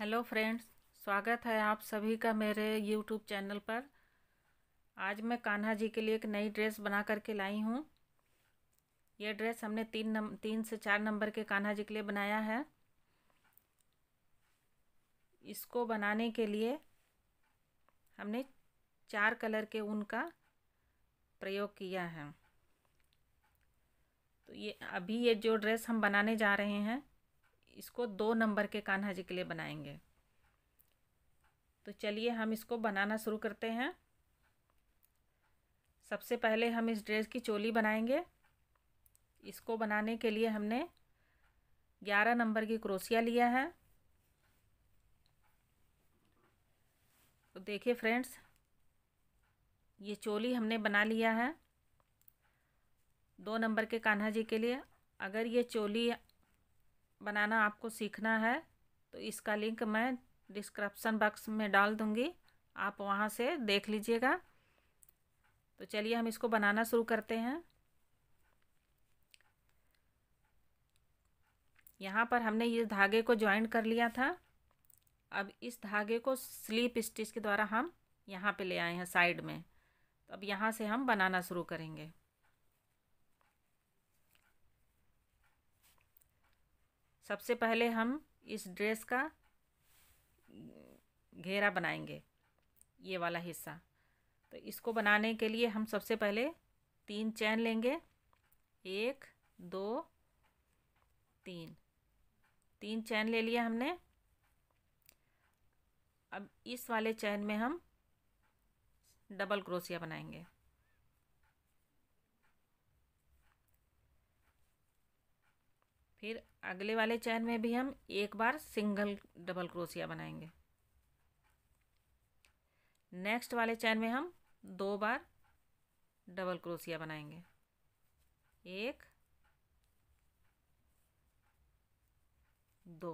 hello friends स्वागत है आप सभी का मेरे यूट्यूब चैनल पर आज मैं कान्हा जी के लिए एक नई ड्रेस बना करके लाई हूँ यह ड्रेस हमने तीन नम तीन से चार नंबर के कान्हा जी के लिए बनाया है इसको बनाने के लिए हमने चार कलर के ऊन का प्रयोग किया है तो ये अभी ये जो ड्रेस हम बनाने जा रहे हैं इसको दो नंबर के कान्हा जी के लिए बनाएंगे तो चलिए हम इसको बनाना शुरू करते हैं सबसे पहले हम इस ड्रेस की चोली बनाएंगे इसको बनाने के लिए हमने ग्यारह नंबर की क्रोसिया लिया है तो देखिए फ्रेंड्स ये चोली हमने बना लिया है दो नंबर के कान्हा जी के लिए अगर ये चोली बनाना आपको सीखना है तो इसका लिंक मैं डिस्क्रिप्शन बॉक्स में डाल दूँगी आप वहाँ से देख लीजिएगा तो चलिए हम इसको बनाना शुरू करते हैं यहाँ पर हमने ये धागे को ज्वाइन कर लिया था अब इस धागे को स्लीप स्टिच के द्वारा हम यहाँ पे ले आए हैं साइड में तो अब यहाँ से हम बनाना शुरू करेंगे सबसे पहले हम इस ड्रेस का घेरा बनाएंगे ये वाला हिस्सा तो इसको बनाने के लिए हम सबसे पहले तीन चैन लेंगे एक दो तीन तीन चैन ले लिया हमने अब इस वाले चैन में हम डबल क्रोसिया बनाएंगे फिर अगले वाले चैन में भी हम एक बार सिंगल डबल क्रोशिया बनाएंगे नेक्स्ट वाले चैन में हम दो बार डबल क्रोशिया बनाएंगे एक दो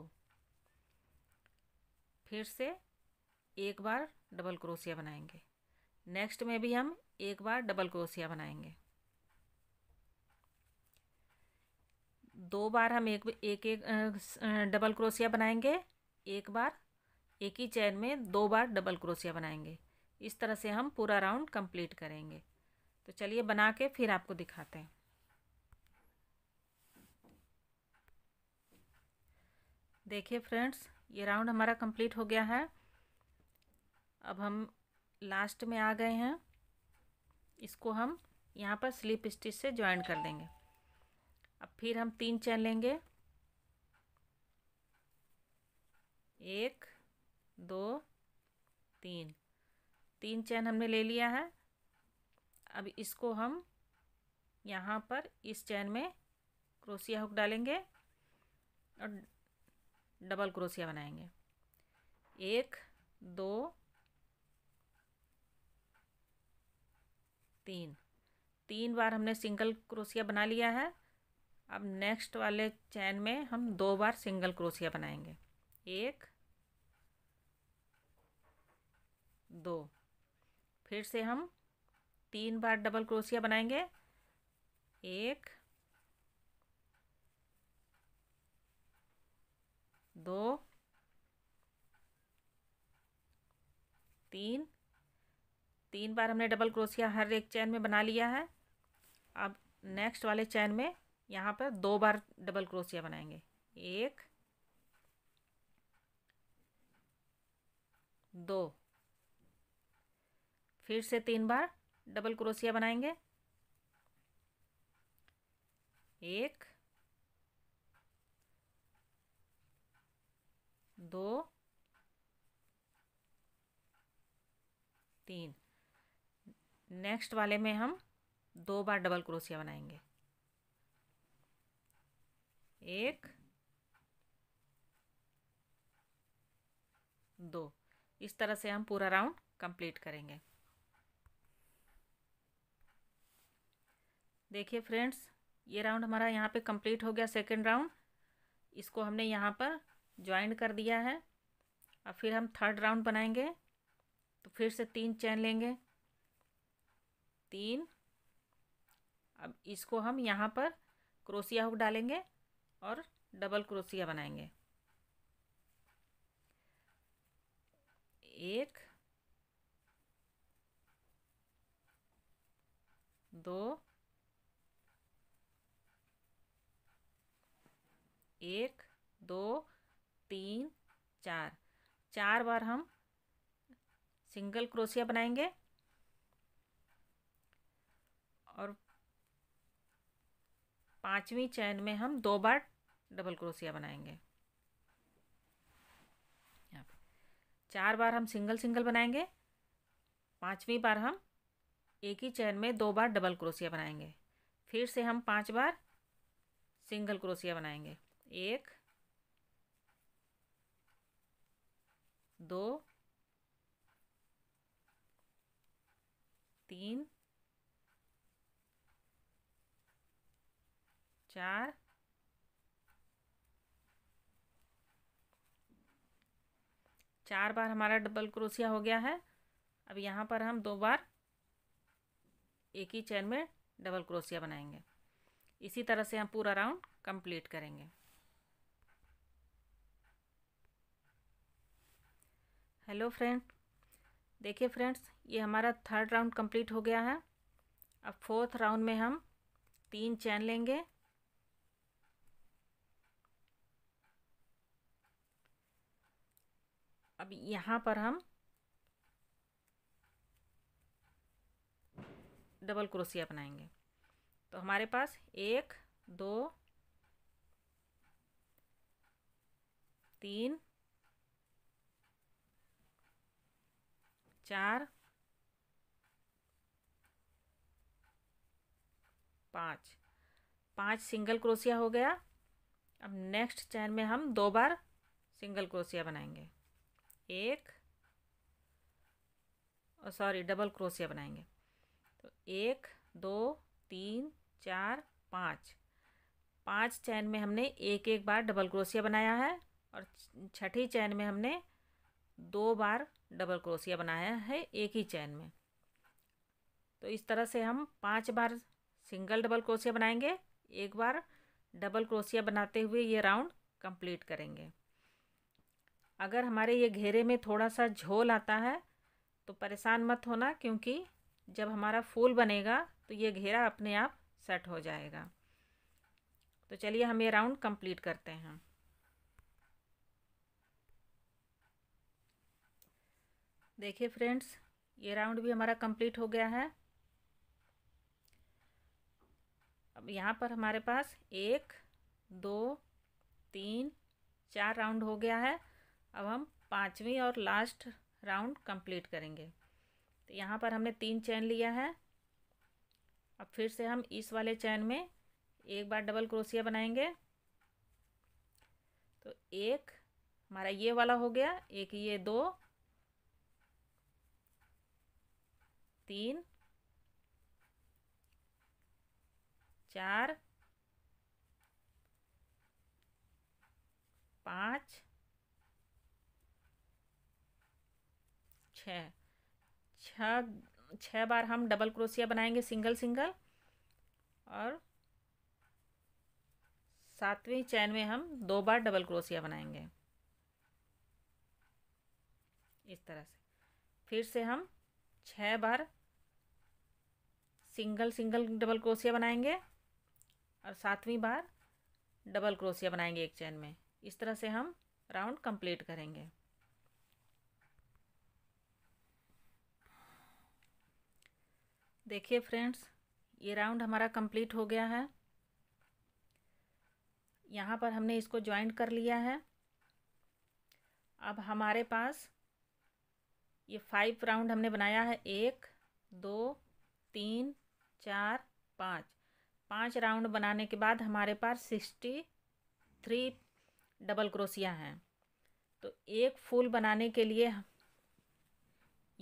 फिर से एक बार डबल क्रोशिया बनाएंगे नेक्स्ट में भी हम एक बार डबल क्रोशिया बनाएंगे दो बार हम एक एक, एक डबल क्रोशिया बनाएंगे एक बार एक ही चैन में दो बार डबल क्रोशिया बनाएंगे इस तरह से हम पूरा राउंड कंप्लीट करेंगे तो चलिए बना के फिर आपको दिखाते हैं देखिए फ्रेंड्स ये राउंड हमारा कंप्लीट हो गया है अब हम लास्ट में आ गए हैं इसको हम यहाँ पर स्लिप स्टिच से ज्वाइन कर देंगे अब फिर हम तीन चैन लेंगे एक दो तीन तीन चैन हमने ले लिया है अब इसको हम यहाँ पर इस चैन में क्रोसिया हुक डालेंगे और डबल क्रोसिया बनाएंगे एक दो तीन तीन बार हमने सिंगल क्रोसिया बना लिया है अब नेक्स्ट वाले चैन में हम दो बार सिंगल क्रोशिया बनाएंगे एक दो फिर से हम तीन बार डबल क्रोशिया बनाएंगे एक दो तीन तीन बार हमने डबल क्रोशिया हर एक चैन में बना लिया है अब नेक्स्ट वाले चैन में यहाँ पर दो बार डबल क्रोशिया बनाएंगे एक दो फिर से तीन बार डबल क्रोशिया बनाएंगे एक दो तीन नेक्स्ट वाले में हम दो बार डबल क्रोशिया बनाएंगे एक दो इस तरह से हम पूरा राउंड कंप्लीट करेंगे देखिए फ्रेंड्स ये राउंड हमारा यहाँ पे कंप्लीट हो गया सेकंड राउंड इसको हमने यहाँ पर ज्वाइन कर दिया है अब फिर हम थर्ड राउंड बनाएंगे तो फिर से तीन चैन लेंगे तीन अब इसको हम यहाँ पर क्रोसिया हुक डालेंगे और डबल क्रोसिया बनाएंगे एक दो एक दो तीन चार चार बार हम सिंगल क्रोशिया बनाएंगे और पांचवी चैन में हम दो बार डबल क्रोसिया बनाएंगे यहाँ चार बार हम सिंगल सिंगल बनाएंगे पांचवी बार हम एक ही चैन में दो बार डबल क्रोसिया बनाएंगे फिर से हम पांच बार सिंगल क्रोसिया बनाएंगे एक दो तीन चार चार बार हमारा डबल क्रोशिया हो गया है अब यहाँ पर हम दो बार एक ही चैन में डबल क्रोशिया बनाएंगे इसी तरह से हम पूरा राउंड कंप्लीट करेंगे हेलो फ्रेंड देखिए फ्रेंड्स ये हमारा थर्ड राउंड कंप्लीट हो गया है अब फोर्थ राउंड में हम तीन चैन लेंगे अब यहाँ पर हम डबल क्रोसिया बनाएंगे तो हमारे पास एक दो तीन चार पाँच पाँच सिंगल क्रोसिया हो गया अब नेक्स्ट चैन में हम दो बार सिंगल क्रोसिया बनाएंगे एक और सॉरी डबल क्रोशिया बनाएंगे तो एक दो तीन चार पाँच पांच चैन में हमने एक एक बार डबल क्रोशिया बनाया है और छठी चैन में हमने दो बार डबल क्रोशिया बनाया है एक ही चैन में तो इस तरह से हम पांच बार सिंगल डबल क्रोशिया बनाएंगे एक बार डबल क्रोशिया बनाते हुए ये राउंड कंप्लीट करेंगे अगर हमारे ये घेरे में थोड़ा सा झोल आता है तो परेशान मत होना क्योंकि जब हमारा फूल बनेगा तो ये घेरा अपने आप सेट हो जाएगा तो चलिए हम ये राउंड कंप्लीट करते हैं देखिए फ्रेंड्स ये राउंड भी हमारा कंप्लीट हो गया है अब यहाँ पर हमारे पास एक दो तीन चार राउंड हो गया है अब हम पाँचवीं और लास्ट राउंड कंप्लीट करेंगे तो यहाँ पर हमने तीन चैन लिया है अब फिर से हम इस वाले चैन में एक बार डबल क्रोसिया बनाएंगे तो एक हमारा ये वाला हो गया एक ये दो तीन चार पाँच छः छः छः बार हम डबल क्रोशिया बनाएंगे सिंगल सिंगल और सातवीं चैन में हम दो बार डबल क्रोशिया बनाएंगे इस तरह से फिर से हम छः बार सिंगल सिंगल डबल क्रोशिया बनाएंगे और सातवीं बार डबल क्रोशिया बनाएंगे एक चैन में इस तरह से हम राउंड कंप्लीट करेंगे देखिए फ्रेंड्स ये राउंड हमारा कंप्लीट हो गया है यहाँ पर हमने इसको ज्वाइंट कर लिया है अब हमारे पास ये फाइव राउंड हमने बनाया है एक दो तीन चार पाँच पाँच राउंड बनाने के बाद हमारे पास सिक्सटी थ्री डबल क्रोसिया हैं तो एक फूल बनाने के लिए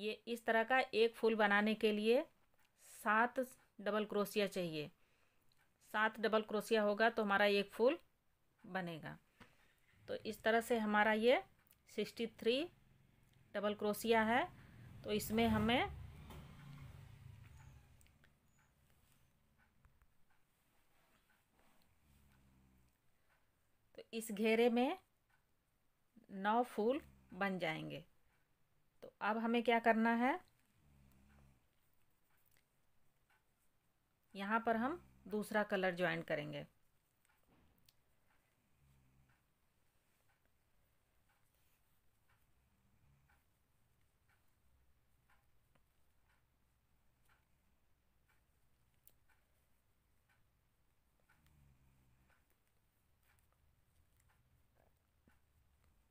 ये इस तरह का एक फूल बनाने के लिए सात डबल क्रोशिया चाहिए सात डबल क्रोशिया होगा तो हमारा एक फूल बनेगा तो इस तरह से हमारा ये सिक्सटी थ्री डबल क्रोशिया है तो इसमें हमें तो इस घेरे में नौ फूल बन जाएंगे तो अब हमें क्या करना है यहाँ पर हम दूसरा कलर ज्वाइन करेंगे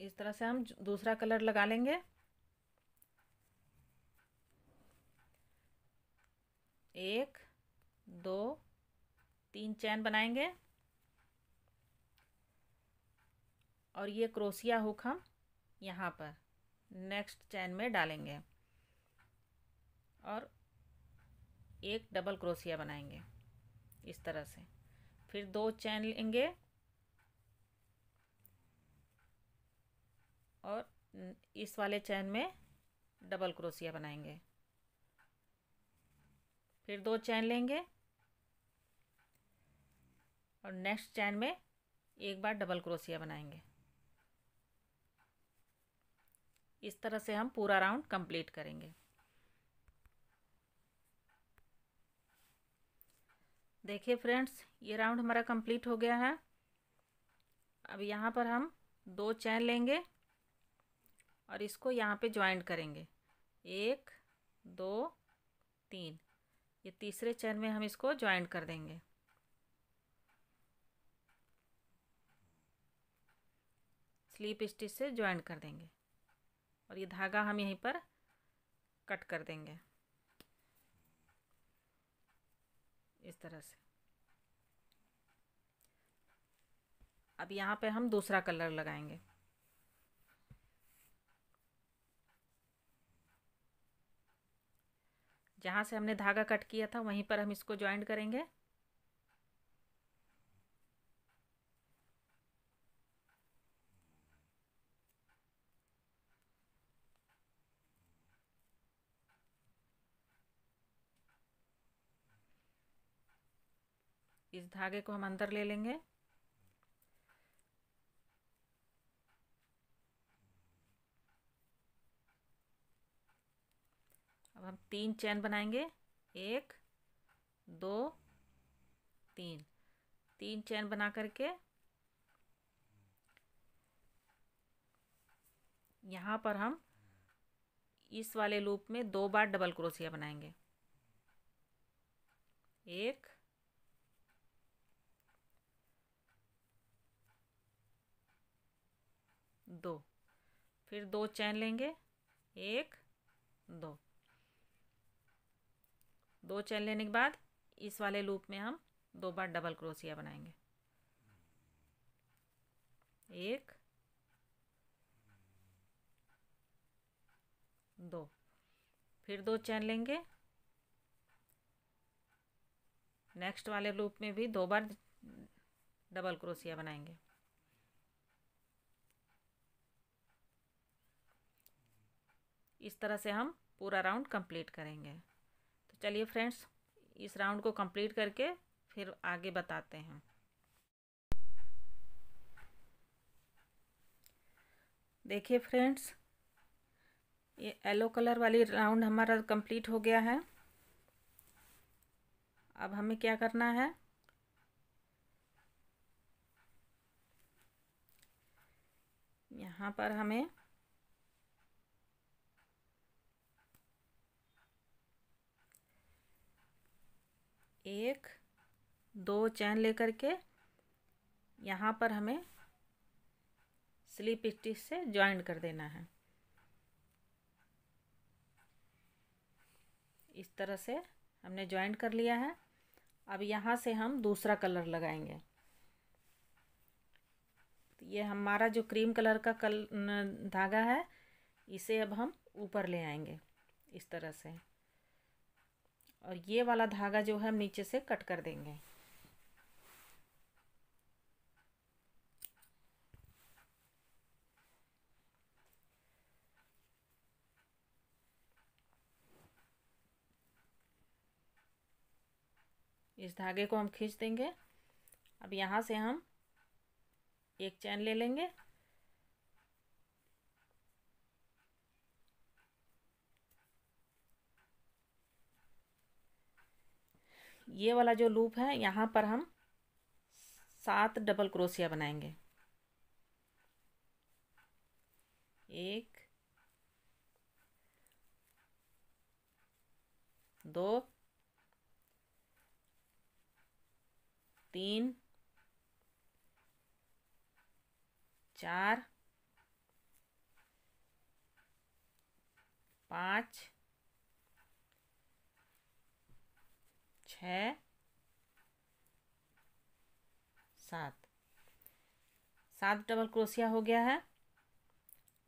इस तरह से हम दूसरा कलर लगा लेंगे एक दो तीन चैन बनाएंगे और ये क्रोसिया हुक हम यहाँ पर नेक्स्ट चैन में डालेंगे और एक डबल क्रोसिया बनाएंगे इस तरह से फिर दो चैन लेंगे और इस वाले चैन में डबल क्रोसिया बनाएंगे फिर दो चैन लेंगे और नेक्स्ट चैन में एक बार डबल क्रोशिया बनाएंगे इस तरह से हम पूरा राउंड कंप्लीट करेंगे देखिए फ्रेंड्स ये राउंड हमारा कंप्लीट हो गया है अब यहाँ पर हम दो चैन लेंगे और इसको यहाँ पे ज्वाइंट करेंगे एक दो तीन ये तीसरे चैन में हम इसको ज्वाइंट कर देंगे स्लीप स्टिच से ज्वाइन कर देंगे और ये धागा हम यहीं पर कट कर देंगे इस तरह से अब यहाँ पे हम दूसरा कलर लगाएंगे जहाँ से हमने धागा कट किया था वहीं पर हम इसको ज्वाइंट करेंगे इस धागे को हम अंदर ले लेंगे अब हम तीन चैन बनाएंगे एक दो तीन तीन चैन बना करके यहाँ पर हम इस वाले लूप में दो बार डबल क्रोशिया बनाएंगे एक दो फिर दो चैन लेंगे एक दो दो चैन लेने के बाद इस वाले लूप में हम दो बार डबल क्रोसिया बनाएंगे एक दो फिर दो चैन लेंगे नेक्स्ट वाले लूप में भी दो बार डबल क्रोसिया बनाएंगे इस तरह से हम पूरा राउंड कंप्लीट करेंगे तो चलिए फ्रेंड्स इस राउंड को कंप्लीट करके फिर आगे बताते हैं देखिए फ्रेंड्स ये येलो कलर वाली राउंड हमारा कंप्लीट हो गया है अब हमें क्या करना है यहाँ पर हमें एक दो चैन लेकर के यहाँ पर हमें स्लीप स्टिच से ज्वाइन कर देना है इस तरह से हमने ज्वाइन कर लिया है अब यहाँ से हम दूसरा कलर लगाएंगे तो ये हमारा जो क्रीम कलर का कल धागा है इसे अब हम ऊपर ले आएंगे इस तरह से और ये वाला धागा जो है हम नीचे से कट कर देंगे इस धागे को हम खींच देंगे अब यहाँ से हम एक चैन ले लेंगे ये वाला जो लूप है यहाँ पर हम सात डबल क्रोशिया बनाएंगे एक दो तीन चार पाँच छ सात सात डबल क्रोशिया हो गया है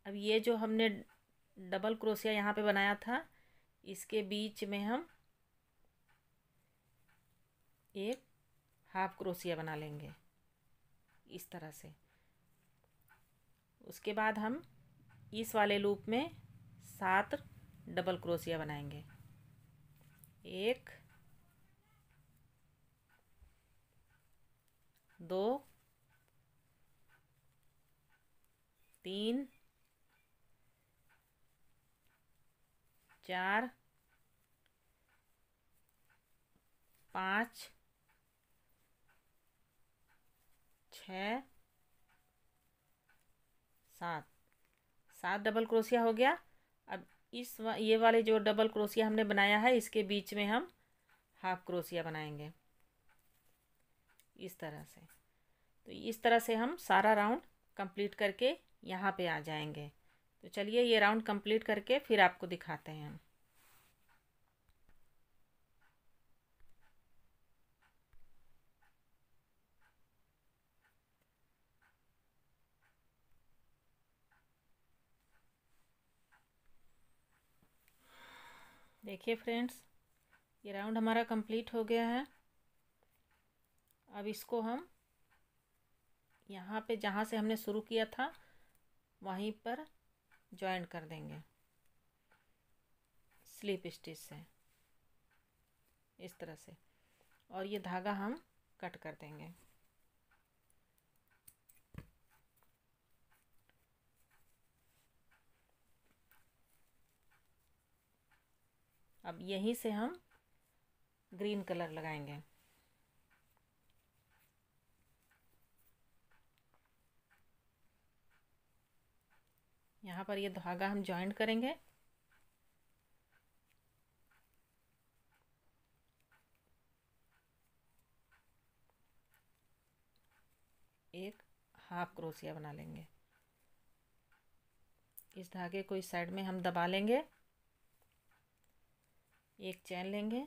अब ये जो हमने डबल क्रोशिया यहाँ पे बनाया था इसके बीच में हम एक हाफ क्रोशिया बना लेंगे इस तरह से उसके बाद हम इस वाले लूप में सात डबल क्रोशिया बनाएंगे एक दो तीन चार पाँच छ सात सात डबल क्रोशिया हो गया अब इस ये वाले जो डबल क्रोशिया हमने बनाया है इसके बीच में हम हाफ क्रोशिया बनाएंगे इस तरह से तो इस तरह से हम सारा राउंड कंप्लीट करके यहाँ पे आ जाएंगे तो चलिए ये राउंड कंप्लीट करके फिर आपको दिखाते हैं हम देखिए फ्रेंड्स ये राउंड हमारा कंप्लीट हो गया है अब इसको हम यहाँ पे जहाँ से हमने शुरू किया था वहीं पर ज्वाइन कर देंगे स्लीप स्टिच से इस तरह से और ये धागा हम कट कर देंगे अब यहीं से हम ग्रीन कलर लगाएंगे यहाँ पर ये धागा हम ज्वाइंट करेंगे एक हाफ क्रोसिया बना लेंगे इस धागे को इस साइड में हम दबा लेंगे एक चैन लेंगे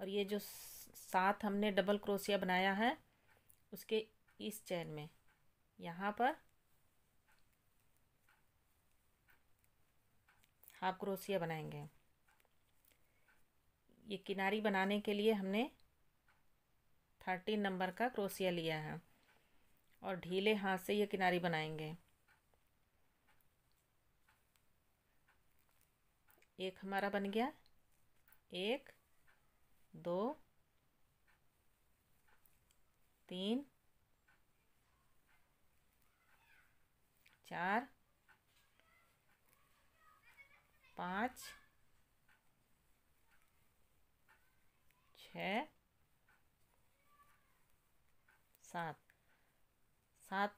और ये जो साथ हमने डबल क्रोसिया बनाया है उसके इस चैन में यहाँ पर हाफ क्रोसिया बनाएंगे ये किनारी बनाने के लिए हमने थर्टीन नंबर का क्रोसिया लिया है और ढीले हाथ से ये किनारी बनाएंगे एक हमारा बन गया एक दो तीन चार पाँच छ सात सात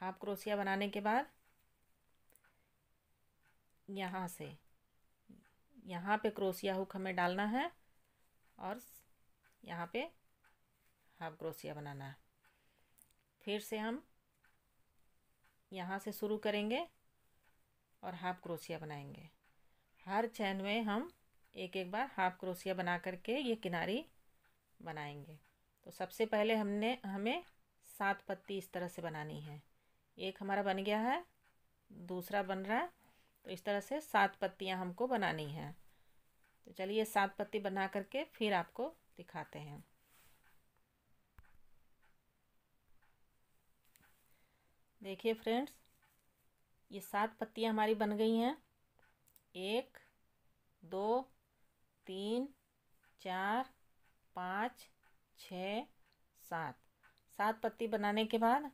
हाफ क्रोसिया बनाने के बाद यहाँ से यहाँ पे क्रोसिया हुक हमें डालना है और यहाँ पे हाफ क्रोसिया बनाना है फिर से हम यहाँ से शुरू करेंगे और हाफ क्रोसिया बनाएंगे हर चैन में हम एक एक बार हाफ क्रोसिया बना करके ये किनारी बनाएंगे तो सबसे पहले हमने हमें सात पत्ती इस तरह से बनानी है एक हमारा बन गया है दूसरा बन रहा है तो इस तरह से सात पत्तियाँ हमको बनानी हैं तो चलिए सात पत्ती बना करके फिर आपको दिखाते हैं देखिए फ्रेंड्स ये सात पत्तियाँ हमारी बन गई हैं एक दो तीन चार पाँच छ सात सात पत्ती बनाने के बाद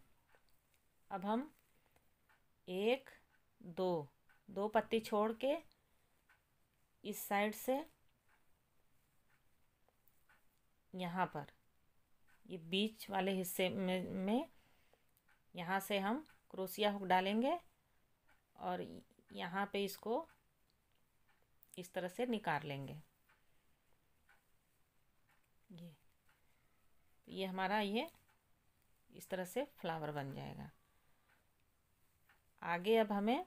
अब हम एक दो दो पत्ती छोड़ के इस साइड से यहाँ पर ये बीच वाले हिस्से में, में यहाँ से हम क्रोसिया हुक डालेंगे और यहाँ पे इसको इस तरह से निकाल लेंगे ये ये हमारा ये इस तरह से फ्लावर बन जाएगा आगे अब हमें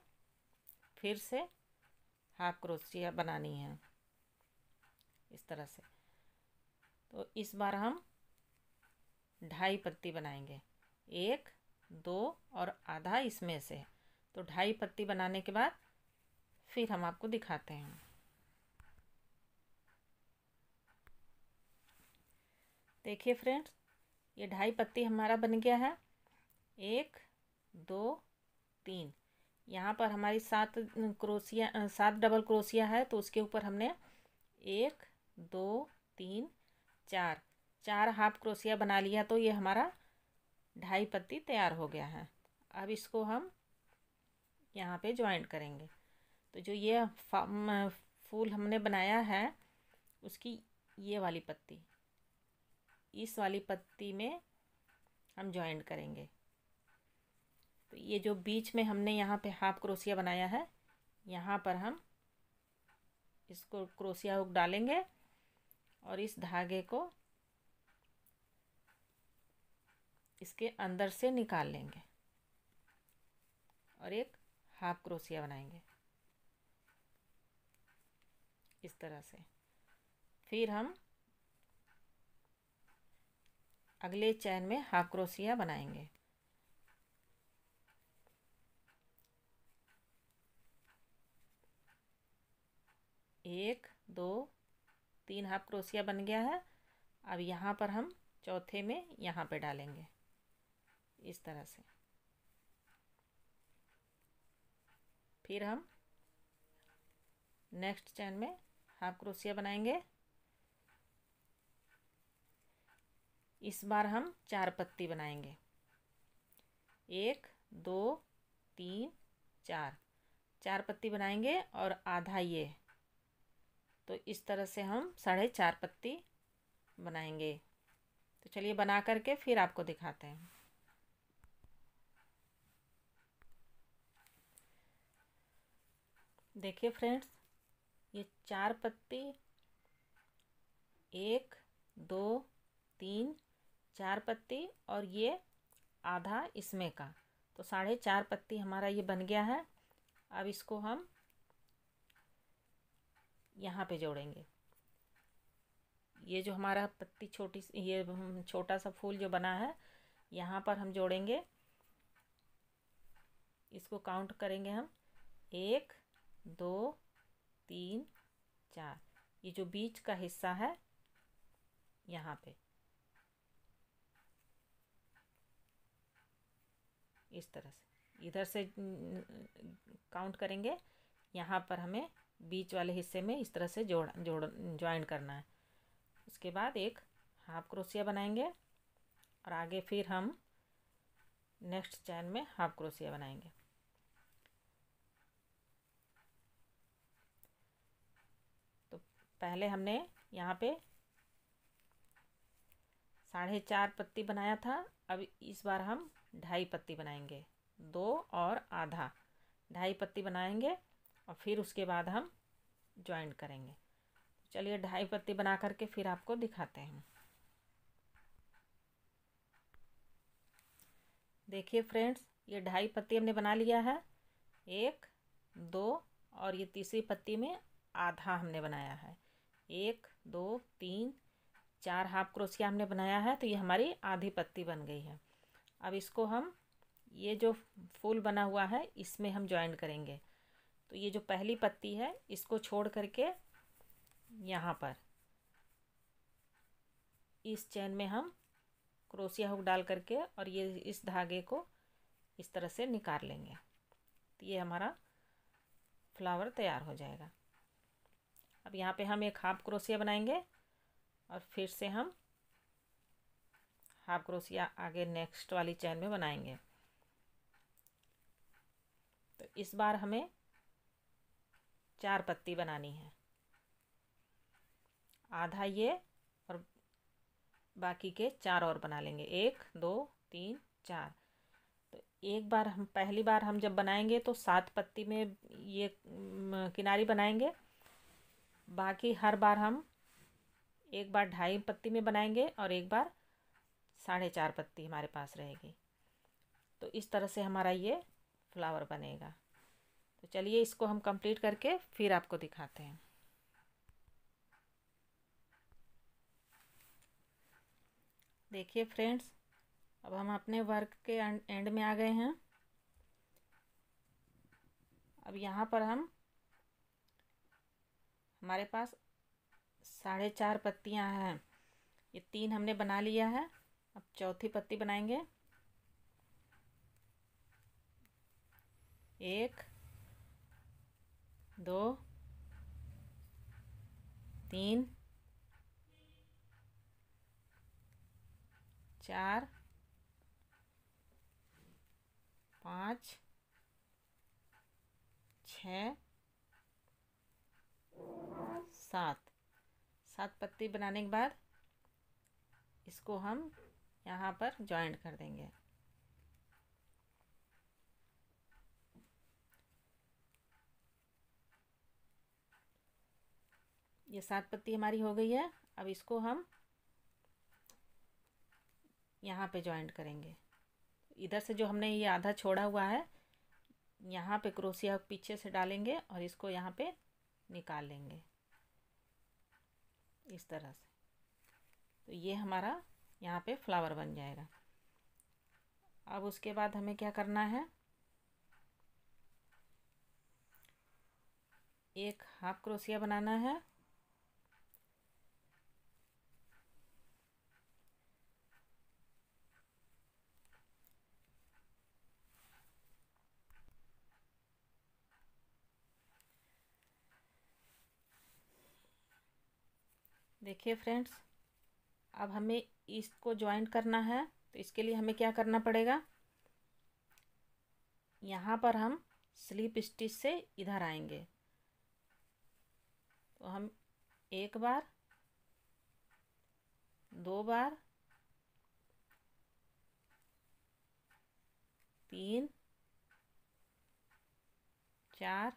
फिर से हाफ क्रोशिया बनानी है इस तरह से तो इस बार हम ढाई पत्ती बनाएंगे एक दो और आधा इसमें से तो ढाई पत्ती बनाने के बाद फिर हम आपको दिखाते हैं देखिए फ्रेंड्स ये ढाई पत्ती हमारा बन गया है एक दो तीन यहाँ पर हमारी सात क्रोसिया सात डबल क्रोसिया है तो उसके ऊपर हमने एक दो तीन चार चार हाफ क्रोसिया बना लिया तो ये हमारा ढाई पत्ती तैयार हो गया है अब इसको हम यहाँ पे ज्वाइंट करेंगे तो जो ये फूल हमने बनाया है उसकी ये वाली पत्ती इस वाली पत्ती में हम ज्वाइंट करेंगे तो ये जो बीच में हमने यहाँ पे हाफ क्रोसिया बनाया है यहाँ पर हम इसको क्रोसिया हुक डालेंगे और इस धागे को इसके अंदर से निकाल लेंगे और एक हाफ क्रोसिया बनाएंगे इस तरह से फिर हम अगले चैन में हाफ क्रोसिया बनाएंगे एक दो तीन हाफ क्रोसिया बन गया है अब यहाँ पर हम चौथे में यहाँ पे डालेंगे इस तरह से फिर हम नेक्स्ट चैन में हाफ क्रोशिया बनाएंगे इस बार हम चार पत्ती बनाएंगे एक दो तीन चार चार पत्ती बनाएंगे और आधा ये तो इस तरह से हम साढ़े चार पत्ती बनाएंगे तो चलिए बना करके फिर आपको दिखाते हैं देखिए फ्रेंड्स ये चार पत्ती एक दो तीन चार पत्ती और ये आधा इसमें का तो साढ़े चार पत्ती हमारा ये बन गया है अब इसको हम यहाँ पे जोड़ेंगे ये जो हमारा पत्ती छोटी ये छोटा सा फूल जो बना है यहाँ पर हम जोड़ेंगे इसको काउंट करेंगे हम एक दो तीन चार ये जो बीच का हिस्सा है यहाँ पे इस तरह से इधर से काउंट करेंगे यहाँ पर हमें बीच वाले हिस्से में इस तरह से जोड़ जोड़ ज्वाइन करना है उसके बाद एक हाफ क्रोसिया बनाएंगे और आगे फिर हम नेक्स्ट चैन में हाफ क्रोसिया बनाएंगे पहले हमने यहाँ पे साढ़े चार पत्ती बनाया था अब इस बार हम ढाई पत्ती बनाएंगे दो और आधा ढाई पत्ती बनाएंगे और फिर उसके बाद हम ज्वाइंट करेंगे चलिए ढाई पत्ती बना करके फिर आपको दिखाते हैं देखिए फ्रेंड्स ये ढाई पत्ती हमने बना लिया है एक दो और ये तीसरी पत्ती में आधा हमने बनाया है एक दो तीन चार हाफ क्रोशिया हमने बनाया है तो ये हमारी आधी पत्ती बन गई है अब इसको हम ये जो फूल बना हुआ है इसमें हम ज्वाइन करेंगे तो ये जो पहली पत्ती है इसको छोड़ करके यहाँ पर इस चैन में हम क्रोसिया हुक डाल करके और ये इस धागे को इस तरह से निकाल लेंगे तो ये हमारा फ्लावर तैयार हो जाएगा अब यहाँ पे हम एक हाफ क्रोसिया बनाएंगे और फिर से हम हाफ क्रोसिया आगे नेक्स्ट वाली चैन में बनाएंगे तो इस बार हमें चार पत्ती बनानी है आधा ये और बाकी के चार और बना लेंगे एक दो तीन चार तो एक बार हम पहली बार हम जब बनाएंगे तो सात पत्ती में ये किनारी बनाएंगे बाकी हर बार हम एक बार ढाई पत्ती में बनाएंगे और एक बार साढ़े चार पत्ती हमारे पास रहेगी तो इस तरह से हमारा ये फ्लावर बनेगा तो चलिए इसको हम कंप्लीट करके फिर आपको दिखाते हैं देखिए फ्रेंड्स अब हम अपने वर्क के एंड में आ गए हैं अब यहाँ पर हम हमारे पास साढ़े चार पत्तियाँ हैं ये तीन हमने बना लिया है अब चौथी पत्ती बनाएंगे एक दो तीन चार पाँच छ सात सात पत्ती बनाने के बाद इसको हम यहाँ पर जॉइंट कर देंगे ये सात पत्ती हमारी हो गई है अब इसको हम यहाँ पे जॉइंट करेंगे इधर से जो हमने ये आधा छोड़ा हुआ है यहाँ पे क्रोसिया पीछे से डालेंगे और इसको यहाँ पे निकाल लेंगे इस तरह से तो ये हमारा यहाँ पे फ्लावर बन जाएगा अब उसके बाद हमें क्या करना है एक हाफ क्रोसिया बनाना है देखिए फ्रेंड्स अब हमें इसको ज्वाइंट करना है तो इसके लिए हमें क्या करना पड़ेगा यहाँ पर हम स्लीप स्टिच से इधर आएंगे तो हम एक बार दो बार तीन चार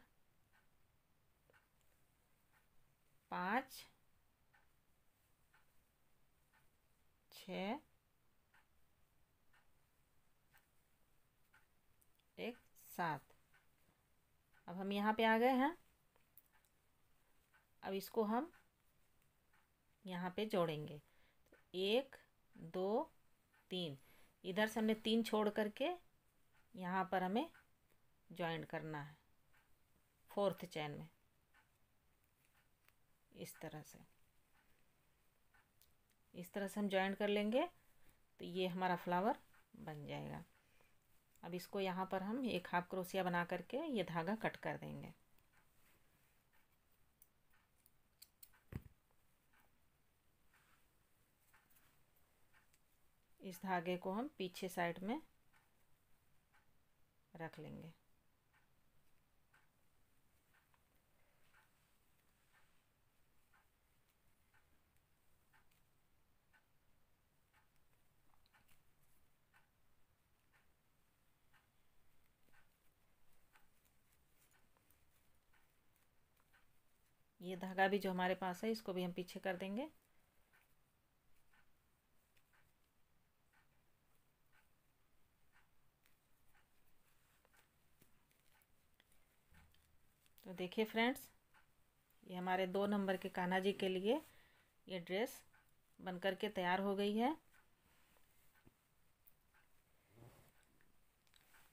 पाँच छः एक सात अब हम यहाँ पे आ गए हैं अब इसको हम यहाँ पे जोड़ेंगे तो एक दो तीन इधर से हमने तीन छोड़ करके यहाँ पर हमें ज्वाइंट करना है फोर्थ चैन में इस तरह से इस तरह से हम जॉइन कर लेंगे तो ये हमारा फ्लावर बन जाएगा अब इसको यहाँ पर हम एक हाफ क्रोसिया बना करके ये धागा कट कर देंगे इस धागे को हम पीछे साइड में रख लेंगे ये धागा भी जो हमारे पास है इसको भी हम पीछे कर देंगे तो देखिए फ्रेंड्स ये हमारे दो नंबर के कान्हा जी के लिए ये ड्रेस बन के तैयार हो गई है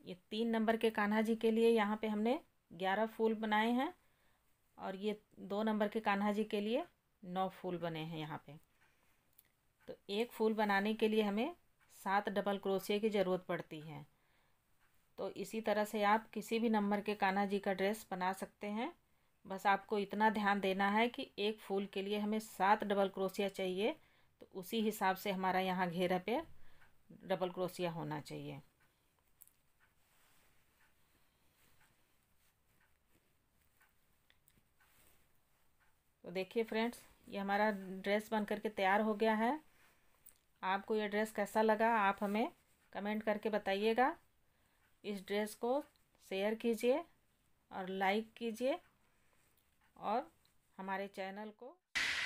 ये तीन नंबर के कान्हा जी के लिए यहाँ पे हमने ग्यारह फूल बनाए हैं और ये दो नंबर के कान्हा जी के लिए नौ फूल बने हैं यहाँ पे तो एक फूल बनाने के लिए हमें सात डबल क्रोशिया की ज़रूरत पड़ती है तो इसी तरह से आप किसी भी नंबर के कान्हा जी का ड्रेस बना सकते हैं बस आपको इतना ध्यान देना है कि एक फूल के लिए हमें सात डबल क्रोशिया चाहिए तो उसी हिसाब से हमारा यहाँ घेरा पे डबल क्रोशिया होना चाहिए देखिए फ्रेंड्स ये हमारा ड्रेस बन करके तैयार हो गया है आपको ये ड्रेस कैसा लगा आप हमें कमेंट करके बताइएगा इस ड्रेस को शेयर कीजिए और लाइक कीजिए और हमारे चैनल को